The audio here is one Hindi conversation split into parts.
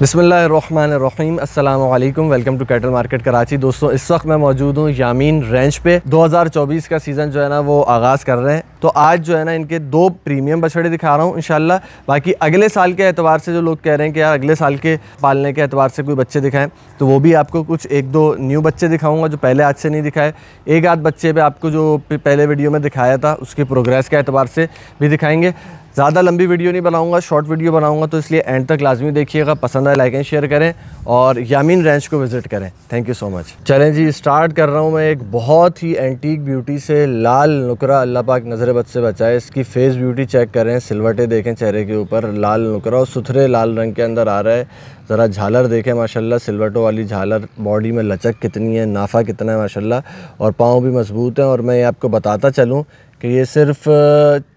बसमीम अल्लाम welcome to cattle market Karachi दोस्तों इस वक्त मैं मौजूद हूँ यामीन रेंज पे 2024 का सीज़न जो है ना वो आगाज़ कर रहे हैं तो आज जो है ना इनके दो प्रीमियम बछड़े दिखा रहा हूँ इन बाकी अगले साल के एतबार से जो लोग कह रहे हैं कि यार अगले साल के पालने के एतबार से कोई बच्चे दिखाएं तो वो भी आपको कुछ एक दो न्यू बच्चे दिखाऊँगा जो पहले आज से नहीं दिखाए एक आध बच्चे पर आपको जो पहले वीडियो में दिखाया था उसकी प्रोग्रेस के एतबार से भी दिखाएँगे ज़्यादा लंबी वीडियो नहीं बनाऊँगा शॉर्ट वीडियो बनाऊँगा तो इसलिए एंड तक लाजमी देखिएगा पसंद आए लाइक एंड शेयर करें और यामीन रेंच को विज़िट करें थैंक यू सो मच चलें जी स्टार्ट कर रहा हूँ मैं एक बहुत ही एंटीक ब्यूटी से लाल नुकरा अल्लाह पाक नज़र बद से बचाए इसकी फेस ब्यूटी चेक करें सिलवटे देखें चेहरे के ऊपर लाल नुकरा और सुथरे लाल रंग के अंदर आ रहा है ज़रा झालर देखें माशाल्लाह सिलवटों वाली झालर बॉडी में लचक कितनी है नाफा कितना है माशाल्लाह और पाँव भी मजबूत हैं और मैं आपको बताता चलूँ कि ये सिर्फ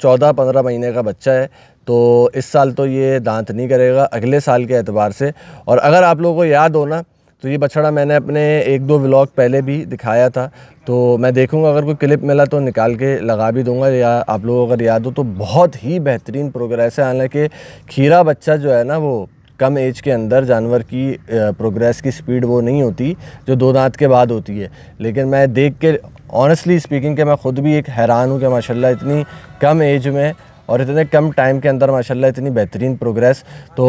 चौदह पंद्रह महीने का बच्चा है तो इस साल तो ये दांत नहीं करेगा अगले साल के एतबार से और अगर आप लोगों को याद हो ना तो ये बछड़ा मैंने अपने एक दो व्लॉग पहले भी दिखाया था तो मैं देखूंगा अगर कोई क्लिप मिला तो निकाल के लगा भी दूंगा या आप लोगों को अगर याद हो तो बहुत ही बेहतरीन प्रोग्रेस है हालांकि खीरा बच्चा जो है ना वो कम एज के अंदर जानवर की प्रोग्रेस की स्पीड वो नहीं होती जो दो दांत के बाद होती है लेकिन मैं देख के ऑनेस्टली स्पीकिंग के मैं ख़ुद भी एक हैरान हूँ कि माशाल्लाह इतनी कम एज में और इतने कम टाइम के अंदर माशाल्लाह इतनी बेहतरीन प्रोग्रेस तो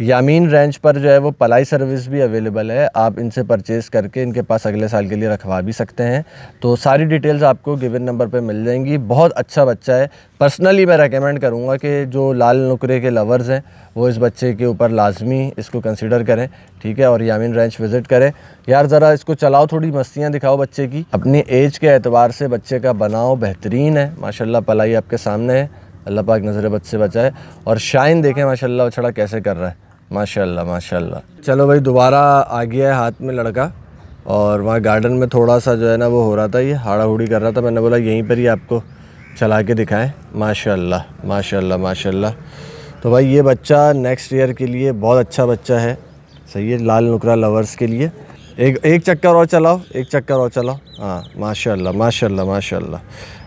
यामीन रेंज पर जो है वो पलाई सर्विस भी अवेलेबल है आप इनसे परचेज़ करके इनके पास अगले साल के लिए रखवा भी सकते हैं तो सारी डिटेल्स आपको गिवन नंबर पर मिल जाएंगी बहुत अच्छा बच्चा है पर्सनली मैं रेकमेंड करूँगा कि जो लाल नुकरे के लवर्स हैं वो इस बच्चे के ऊपर लाजमी इसको कंसिडर करें ठीक है और यामीन रेंच विज़िट करें यार ज़रा इसको चलाओ थोड़ी मस्तियाँ दिखाओ बच्चे की अपनी एज के एतबार से बच्चे का बनाओ बेहतरीन है माशाला पलाई आपके सामने है अल्लाह पाक नज़र बद से बचाए और शाइन देखें माशाल्लाह छड़ा कैसे कर रहा है माशाल्लाह माशाल्लाह चलो भाई दोबारा आ गया है हाथ में लड़का और वहाँ गार्डन में थोड़ा सा जो है ना वो हो रहा था ये हाड़ा हुड़ी कर रहा था मैंने बोला यहीं पर ही आपको चला के दिखाएं माशाल्लाह माशाल्लाह माशाल्लाह तो भाई ये बच्चा नेक्स्ट ईयर के लिए बहुत अच्छा बच्चा है सही है लाल नुकरा लवर्स के लिए एक एक चक्कर और चलाओ एक चक्कर और चलाओ हाँ माशाल्लाह माशाल्लाह माशाल्लाह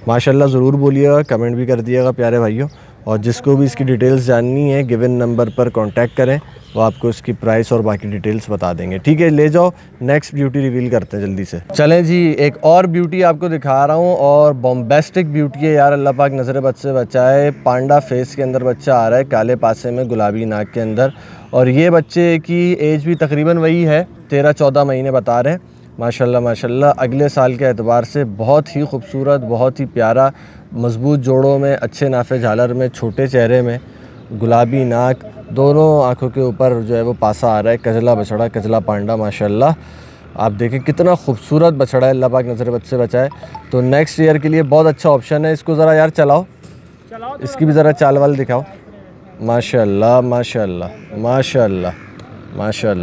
माशाल्लाह ज़रूर बोलिएगा कमेंट भी कर दिएगा प्यारे भाइयों और जिसको भी इसकी डिटेल्स जाननी है गिवन नंबर पर कांटेक्ट करें वो आपको इसकी प्राइस और बाकी डिटेल्स बता देंगे ठीक है ले जाओ नेक्स्ट ब्यूटी रिवील करते हैं जल्दी से चलें जी एक और ब्यूटी आपको दिखा रहा हूँ और बॉम्बेस्टिक ब्यूटी है यार अल्लाह पाक नज़र बद से बचाए पांडा फेस के अंदर बच्चा आ रहा है काले पासे में गुलाबी नाक के अंदर और ये बच्चे की एज भी तकरीबन वही है तेरह चौदह महीने बता रहे हैं माशाल्लाह माशाल्लाह अगले साल के अतबार से बहुत ही खूबसूरत बहुत ही प्यारा मज़बूत जोड़ों में अच्छे नाफे झालर में छोटे चेहरे में गुलाबी नाक दोनों आँखों के ऊपर जो है वो पासा आ रहा है कजला बछड़ा कजला पांडा माशाल्लाह आप देखें कितना खूबसूरत बछड़ा है अल्लाह पाक नज़र से बचाए तो नेक्स्ट ईयर के लिए बहुत अच्छा ऑप्शन है इसको ज़रा यार चलाओ इसकी भी ज़रा चाल वाल दिखाओ माशा माशा माशा माशा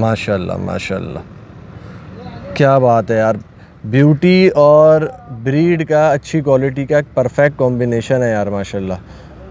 माशाल्लाह माशाल्लाह क्या बात है यार ब्यूटी और ब्रीड का अच्छी क्वालिटी का एक परफेक्ट कॉम्बिनेशन है यार माशाल्लाह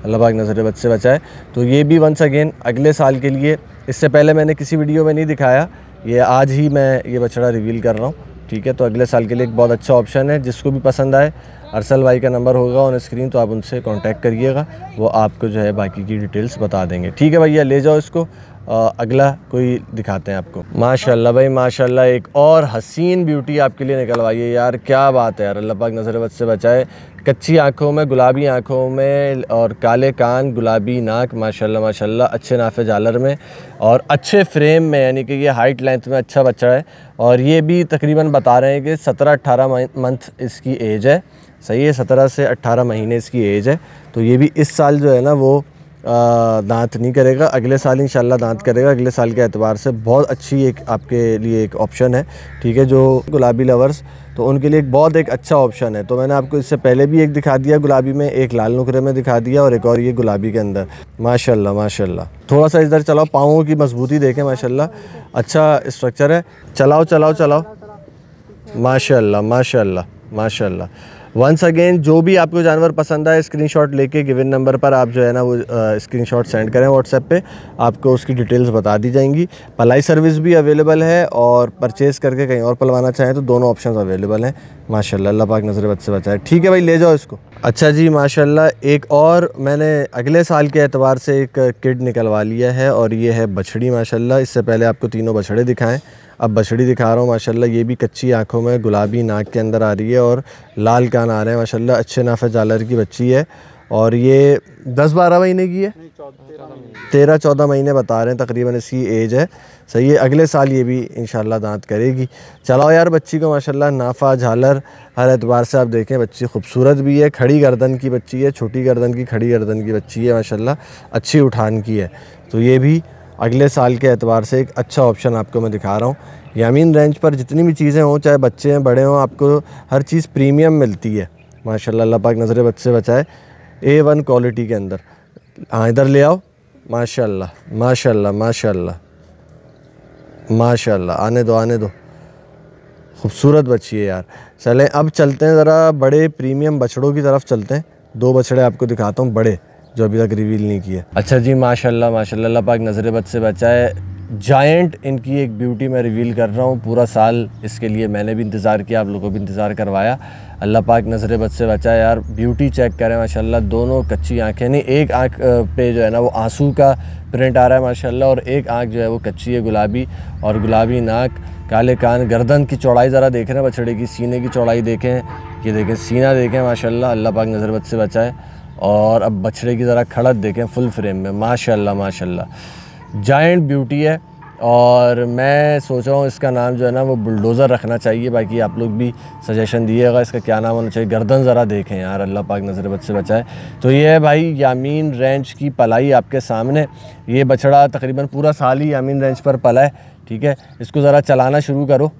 अल्लाह पाक नजर बच से बचाए तो ये भी वंस अगेन अगले साल के लिए इससे पहले मैंने किसी वीडियो में नहीं दिखाया ये आज ही मैं ये बछड़ा रिवील कर रहा हूँ ठीक है तो अगले साल के लिए एक बहुत अच्छा ऑप्शन है जिसको भी पसंद आए अरसल भाई का नंबर होगा ऑन स्क्रीन तो आप उनसे कांटेक्ट करिएगा वो आपको जो है बाकी की डिटेल्स बता देंगे ठीक है भैया ले जाओ इसको अगला कोई दिखाते हैं आपको माशाल्लाह भाई माशाल्लाह एक और हसीन ब्यूटी आपके लिए निकलवाई है यार क्या बात है यार अल्लाह पाक नज़रबत से बचाए कच्ची आँखों में गुलाबी आँखों में और काले कान गुलाबी नाक माशाल्लाह माशाल्लाह अच्छे नाफे जालर में और अच्छे फ्रेम में यानी कि ये हाइट लेंथ में अच्छा बच्चा है और ये भी तकरीबन बता रहे हैं कि सत्रह अट्ठारह मंथ इसकी एज है सही है सत्रह से अट्ठारह महीने इसकी एज है तो ये भी इस साल जो है ना वो दांत नहीं करेगा अगले साल इंशाल्लाह दांत करेगा अगले साल के एतबार से बहुत अच्छी एक आपके लिए एक ऑप्शन है ठीक है जो गुलाबी लवर्स तो उनके लिए एक बहुत एक अच्छा ऑप्शन है तो मैंने आपको इससे पहले भी एक दिखा दिया गुलाबी में एक लाल नुकरे में दिखा दिया और एक और ये गुलाबी के अंदर माशाल्लाह माशाल्लाह थोड़ा सा इधर चलाओ पाँवों की मजबूती देखें माशाल्लाह अच्छा स्ट्रक्चर है चलाओ चलाओ चलाओ माशाल्लाह माशाल्लाह माशाल्लाह वंस अगेन जो भी आपको जानवर पसंद आए स्क्रीनशॉट लेके गिवन नंबर पर आप जो है ना वो स्क्रीनशॉट सेंड करें व्हाट्सएप पे आपको उसकी डिटेल्स बता दी जाएंगी पलाई सर्विस भी अवेलेबल है और परचेज़ करके कहीं और पलवाना चाहें तो दोनों ऑप्शन अवेलेबल हैं माशाल्लाह अल्लाह पाक नज़र बद से बचाए ठीक है भाई ले जाओ इसको अच्छा जी माशा एक और मैंने अगले साल के एतबार से एक किड निकलवा लिया है और ये है बछड़ी माशा इससे पहले आपको तीनों बछड़े दिखाएँ अब बछड़ी दिखा रहा हूँ माशाल्लाह ये भी कच्ची आँखों में गुलाबी नाक के अंदर आ रही है और लाल कान आ रहे हैं माशाल्लाह अच्छे नाफा जालर की बच्ची है और ये दस बारह महीने की है तेरह चौदह महीने बता रहे हैं तकरीबन इसकी एज है सही है अगले साल ये भी इन दांत करेगी चलाओ यार बच्ची को माशाल्लाह नाफा झालर हर एतबार से आप देखें बच्ची खूबसूरत भी है खड़ी गर्दन की बच्ची है छोटी गर्दन की खड़ी गर्दन की बच्ची है माशाल्लाह अच्छी उठान की है तो ये भी अगले साल के एतवार से एक अच्छा ऑप्शन आपको मैं दिखा रहा हूँ यामीन रेंज पर जितनी भी चीज़ें हों चाहे बच्चे हैं बड़े हों आपको हर चीज़ प्रीमियम मिलती है माशाल्लाह अल्लाह पाक नज़र बच्चे बचाए ए वन क्वालिटी के अंदर हाँ इधर ले आओ माशाल्लाह माशाल्लाह माशाल्लाह माशाल्लाह आने दो आने दो खूबसूरत बच्ची है यार चलें अब चलते हैं ज़रा बड़े प्रीमियम बछड़ों की तरफ चलते हैं दो बछड़े आपको दिखाता हूँ बड़े जो अभी तक रिवील नहीं किया अच्छा जी माशाल्लाह माशाल्लाह पाक नज़र बद से बचाए जाइंट इनकी एक ब्यूटी मैं रिवील कर रहा हूँ पूरा साल इसके लिए मैंने भी इंतज़ार किया आप लोगों को भी इंतज़ार करवाया अल्लाह पाक नज़र बद से बचाए यार ब्यूटी चेक करें माशाल्लाह दोनों कच्ची आँखें नहीं एक आँख पे जो है ना वो आंसू का प्रिंट आ रहा है माशाल्लाह और एक आँख जो है वो कच्ची है गुलाबी और गुलाबी नाक काले कान गर्दन की चौड़ाई ज़रा देख रहे हैं बछड़े की सीने की चौड़ाई देखें ये देखें सीना देखें माशा अल्लाह पाक नज़र बद से बचाए और अब बछड़े की ज़रा खड़त देखें फुल फ्रेम में माशाल्लाह माशाल्लाह जाइंट ब्यूटी है और मैं सोच रहा हूँ इसका नाम जो है ना वो बुलडोज़र रखना चाहिए बाकी आप लोग भी सजेशन दिएगा इसका क्या नाम होना चाहिए गर्दन ज़रा देखें यार अल्लाह पाक नज़र बद से बचाए तो ये है भाई यामीन रेंज की पलाई आपके सामने ये बछड़ा तकरीबन पूरा साल ही यामीन रेंज पर पला है ठीक है इसको ज़रा चलाना शुरू करो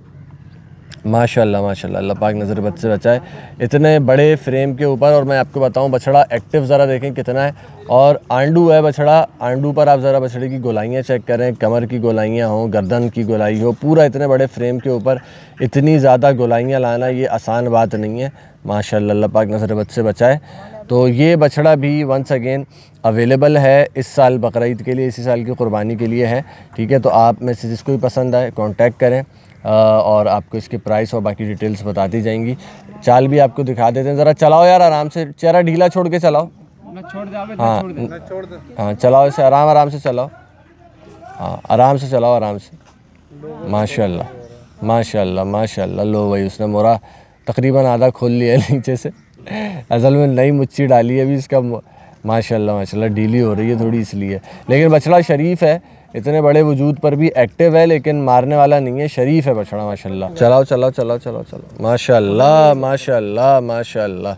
माशाल्लाह माशाल्लाह अल्लाह पाक नज़र बद से बचाए इतने बड़े फ्रेम के ऊपर और मैं आपको बताऊं बछड़ा एक्टिव ज़रा देखें कितना है और आंडू है बछड़ा आंडू पर आप ज़रा बछड़े की गोलाइयाँ चेक करें कमर की गोलाइयाँ हों गर्दन की गोलाई हो पूरा इतने बड़े फ्रेम के ऊपर इतनी ज़्यादा गोलाइयाँ लाना ये आसान बात नहीं है माशा अल्लाह पाक नज़र बद से बचाए तो ये बछड़ा भी वंस अगेन अवेलेबल है इस साल बकर के लिए इसी साल की कुर्बानी के लिए है ठीक है तो आप में से जिसको भी पसंद आए कॉन्टैक्ट करें और आपको इसके प्राइस और बाकी डिटेल्स बता दी जाएंगी चाल भी आपको दिखा देते हैं ज़रा चलाओ यार आराम से चेहरा ढीला छोड़ के चलाओ हाँ हाँ चलाओ इसे आराम आराम से चलाओ हाँ आराम से चलाओ आराम से माशाल्लाह माशाल्लाह माशाल्लाह लो भाई उसने मोरा तकरीबन आधा खोल लिया नीचे से असल में नई मुच्छी डाली है अभी इसका माशाल्लाह माशाल्लाह ढीली हो रही है थोड़ी इसलिए लेकिन बछड़ा शरीफ है इतने बड़े वजूद पर भी एक्टिव है लेकिन मारने वाला नहीं है शरीफ है बछड़ा माशाल्लाह चलाओ चलाओ चलाओ चलाओ चलो माशाल्लाह माशाल्लाह माशाल्लाह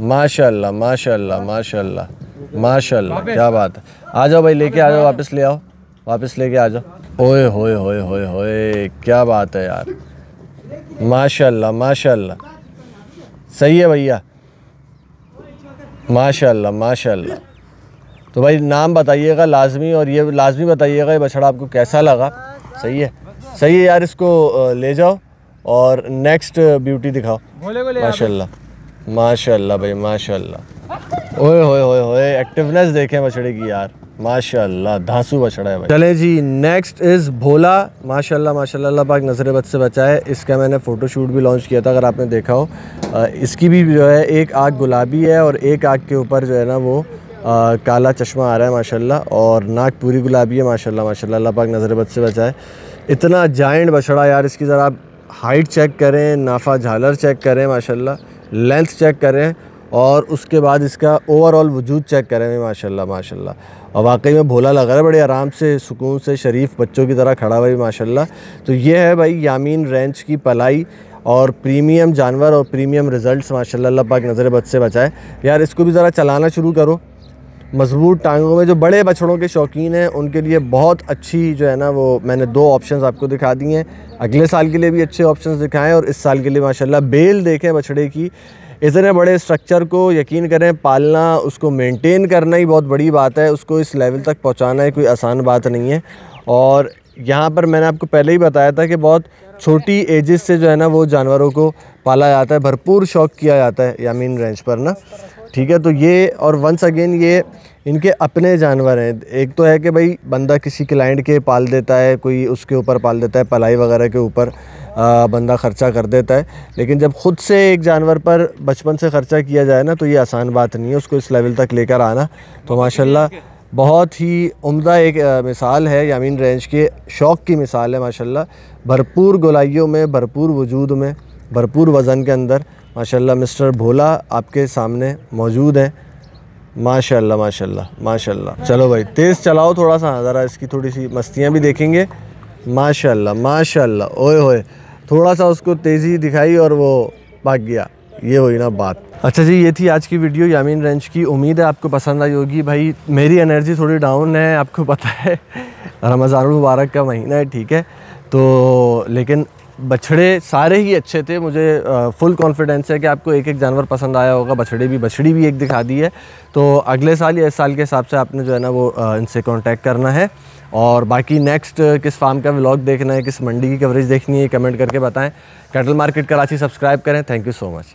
माशाल्लाह माशाल्लाह माशाल्लाह माशाल्लाह क्या बात है आ जाओ भाई लेके आ जाओ वापस ले आओ वापस लेके आ जाओ ओए होए होए होए होए क्या बात है यार माशाल्लाह माशाल्लाह सही है भैया माशाल्लाह माशाल्लाह तो भाई नाम बताइएगा लाजमी और ये लाजमी बताइएगा ये बछड़ा आपको कैसा लगा सही है सही है यार इसको ले जाओ और नेक्स्ट ब्यूटी दिखाओ माशा माशा भाई माशा ओए होए एक्टिवनेस देखें बछड़े की यार माशाल्लाह धांसू बछड़ा है भाई चले जी नेक्स्ट इज़ भोला माशाल्लाह माशाल्लाह अल्लाह पाक नजर बद से बचाए इसका मैंने फ़ोटोशूट भी लॉन्च किया था अगर आपने देखा हो इसकी भी जो है एक आग गुलाबी है और एक आग के ऊपर जो है ना वो आ, काला चश्मा आ रहा है माशाल्लाह और नाक पूरी गुलाबी है माशाल्लाह माशाल्लाह अल्लाह पाक नज़रबद से बचाए इतना जाइंट बछड़ा यार इसकी ज़रा आप हाइट चेक करें नाफा झालर चेक करें माशाल्लाह लेंथ चेक करें और उसके बाद इसका ओवरऑल वजूद चेक करें माशाल्लाह माशाल्लाह और वाकई में भोला लग रहा है बड़े आराम से सुकून से शरीफ बच्चों की तरह खड़ा हुआ माशा तो ये है भाई यामीन रेंच की पलाई और प्रीमियम जानवर और प्रीमियम रिज़ल्ट माशाल्लाह अल्लाह पाक नज़र बद से बचाए यार इसको भी ज़रा चलाना शुरू करो मजबूत टांगों में जो बड़े बछड़ों के शौकीन हैं उनके लिए बहुत अच्छी जो है ना वो मैंने दो ऑप्शंस आपको दिखा दिए हैं अगले साल के लिए भी अच्छे ऑप्शंस दिखाएं और इस साल के लिए माशाल्लाह बेल देखें बछड़े की इतने बड़े स्ट्रक्चर को यकीन करें पालना उसको मेंटेन करना ही बहुत बड़ी बात है उसको इस लेवल तक पहुँचाना ही कोई आसान बात नहीं है और यहाँ पर मैंने आपको पहले ही बताया था कि बहुत छोटी एजेस से जो है ना वो जानवरों को पाला जाता है भरपूर शौक किया जाता है यामीन रेंज पर ना ठीक है तो ये और वंस अगेन ये इनके अपने जानवर हैं एक तो है कि भाई बंदा किसी क्लाइंट के पाल देता है कोई उसके ऊपर पाल देता है पलाई वगैरह के ऊपर बंदा ख़र्चा कर देता है लेकिन जब ख़ुद से एक जानवर पर बचपन से ख़र्चा किया जाए ना तो ये आसान बात नहीं है उसको इस लेवल तक लेकर आना तो माशाल्लाह बहुत ही उम्दा एक आ, मिसाल है यामीन रेंज के शौक़ की मिसाल है माशाल्लाह भरपूर गोलाइयों में भरपूर वजूद में भरपूर वज़न के अंदर माशाल्लाह मिस्टर भोला आपके सामने मौजूद हैं माशाल्लाह माशाल्लाह माशाल्लाह चलो भाई तेज़ चलाओ थोड़ा सा ज़रा इसकी थोड़ी सी मस्तियाँ भी देखेंगे माशाल्लाह माशाल्लाह ओए होए थोड़ा सा उसको तेज़ी दिखाई और वो भाग गया ये हुई ना बात अच्छा जी ये थी आज की वीडियो यामीन रेंज की उम्मीद है आपको पसंद आई होगी भाई मेरी एनर्जी थोड़ी डाउन है आपको पता है रमज़ान मुबारक का महीना है ठीक है तो लेकिन बछड़े सारे ही अच्छे थे मुझे फुल कॉन्फिडेंस है कि आपको एक एक जानवर पसंद आया होगा बछड़े भी बछड़ी भी एक दिखा दी है तो अगले साल या इस साल के हिसाब से आपने जो है ना वो इनसे कांटेक्ट करना है और बाकी नेक्स्ट किस फार्म का व्लॉग देखना है किस मंडी की कवरेज देखनी है कमेंट करके बताएं कैटल मार्केट कराची सब्सक्राइब करें थैंक यू सो मच